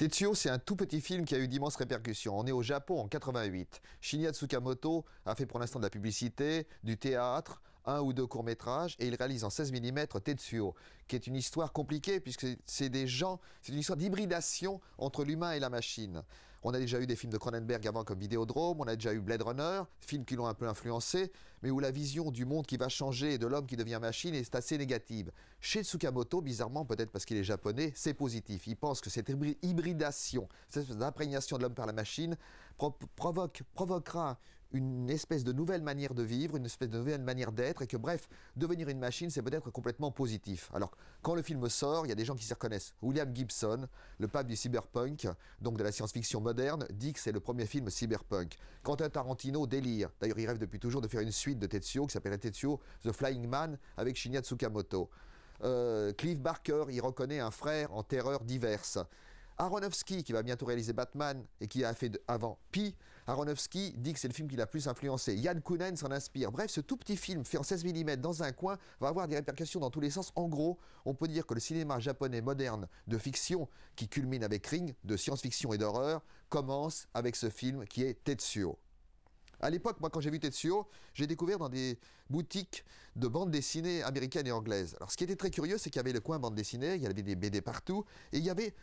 Tetsuo, c'est un tout petit film qui a eu d'immenses répercussions. On est au Japon en 88. Shinya Tsukamoto a fait pour l'instant de la publicité, du théâtre, un ou deux courts-métrages, et il réalise en 16 mm Tetsuo, qui est une histoire compliquée puisque c'est des gens, c'est une histoire d'hybridation entre l'humain et la machine. On a déjà eu des films de Cronenberg avant comme Vidéodrome, on a déjà eu Blade Runner, films qui l'ont un peu influencé, mais où la vision du monde qui va changer et de l'homme qui devient machine est assez négative. Chez Tsukamoto, bizarrement, peut-être parce qu'il est japonais, c'est positif. Il pense que cette hybridation, cette imprégnation de l'homme par la machine, provoque, provoquera une espèce de nouvelle manière de vivre, une espèce de nouvelle manière d'être, et que bref, devenir une machine, c'est peut-être complètement positif. Alors, quand le film sort, il y a des gens qui s'y reconnaissent. William Gibson, le pape du cyberpunk, donc de la science-fiction moderne, dit que c'est le premier film cyberpunk. Quentin Tarantino délire. D'ailleurs, il rêve depuis toujours de faire une suite de Tetsuo qui s'appelle Tetsuo The Flying Man avec Shinya Tsukamoto. Euh, Barker y reconnaît un frère en terreur diverse. Aronofsky, qui va bientôt réaliser Batman et qui a fait avant Pi, Aronofsky dit que c'est le film qui l'a plus influencé. Yann Kunen s'en inspire. Bref, ce tout petit film fait en 16 mm dans un coin va avoir des répercussions dans tous les sens. En gros, on peut dire que le cinéma japonais moderne de fiction, qui culmine avec Ring, de science-fiction et d'horreur, commence avec ce film qui est Tetsuo. À l'époque, moi, quand j'ai vu Tetsuo, j'ai découvert dans des boutiques de bandes dessinées américaines et anglaises. Alors, ce qui était très curieux, c'est qu'il y avait le coin bande dessinée, il y avait des BD partout, et il y avait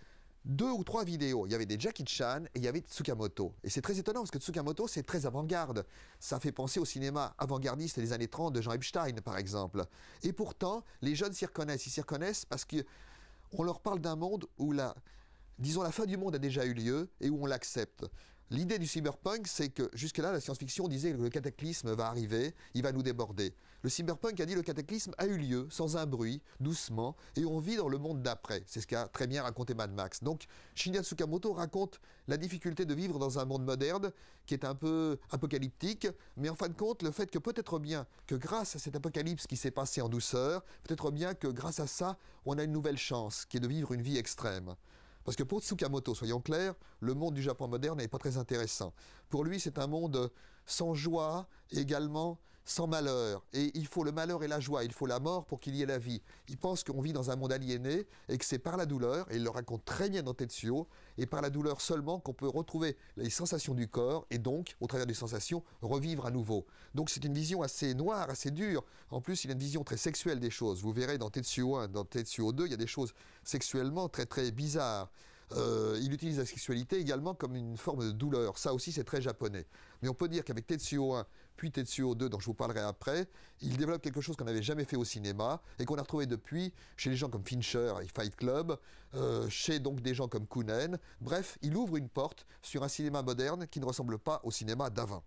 deux ou trois vidéos. Il y avait des Jackie Chan et il y avait Tsukamoto. Et c'est très étonnant parce que Tsukamoto, c'est très avant-garde. Ça fait penser au cinéma avant-gardiste des années 30 de Jean Epstein, par exemple. Et pourtant, les jeunes s'y reconnaissent. Ils s'y reconnaissent parce qu'on leur parle d'un monde où la, disons, la fin du monde a déjà eu lieu et où on l'accepte. L'idée du cyberpunk, c'est que jusque-là, la science-fiction disait que le cataclysme va arriver, il va nous déborder. Le cyberpunk a dit que le cataclysme a eu lieu, sans un bruit, doucement, et on vit dans le monde d'après. C'est ce qu'a très bien raconté Mad Max. Donc, Shinya Tsukamoto raconte la difficulté de vivre dans un monde moderne qui est un peu apocalyptique, mais en fin de compte, le fait que peut-être bien que grâce à cet apocalypse qui s'est passé en douceur, peut-être bien que grâce à ça, on a une nouvelle chance, qui est de vivre une vie extrême. Parce que pour Tsukamoto, soyons clairs, le monde du Japon moderne n'est pas très intéressant. Pour lui, c'est un monde sans joie, également sans malheur. Et il faut le malheur et la joie, il faut la mort pour qu'il y ait la vie. Il pensent qu'on vit dans un monde aliéné et que c'est par la douleur, et il le raconte très bien dans Tetsuo, et par la douleur seulement qu'on peut retrouver les sensations du corps et donc, au travers des sensations, revivre à nouveau. Donc c'est une vision assez noire, assez dure. En plus, il a une vision très sexuelle des choses. Vous verrez dans Tetsuo 1, dans Tetsuo 2, il y a des choses sexuellement très très bizarres. Euh, il utilise la sexualité également comme une forme de douleur. Ça aussi, c'est très japonais. Mais on peut dire qu'avec Tetsuo 1, puis Tetsuo 2, dont je vous parlerai après, il développe quelque chose qu'on n'avait jamais fait au cinéma et qu'on a retrouvé depuis chez les gens comme Fincher et Fight Club, euh, chez donc des gens comme Kunen. Bref, il ouvre une porte sur un cinéma moderne qui ne ressemble pas au cinéma d'avant.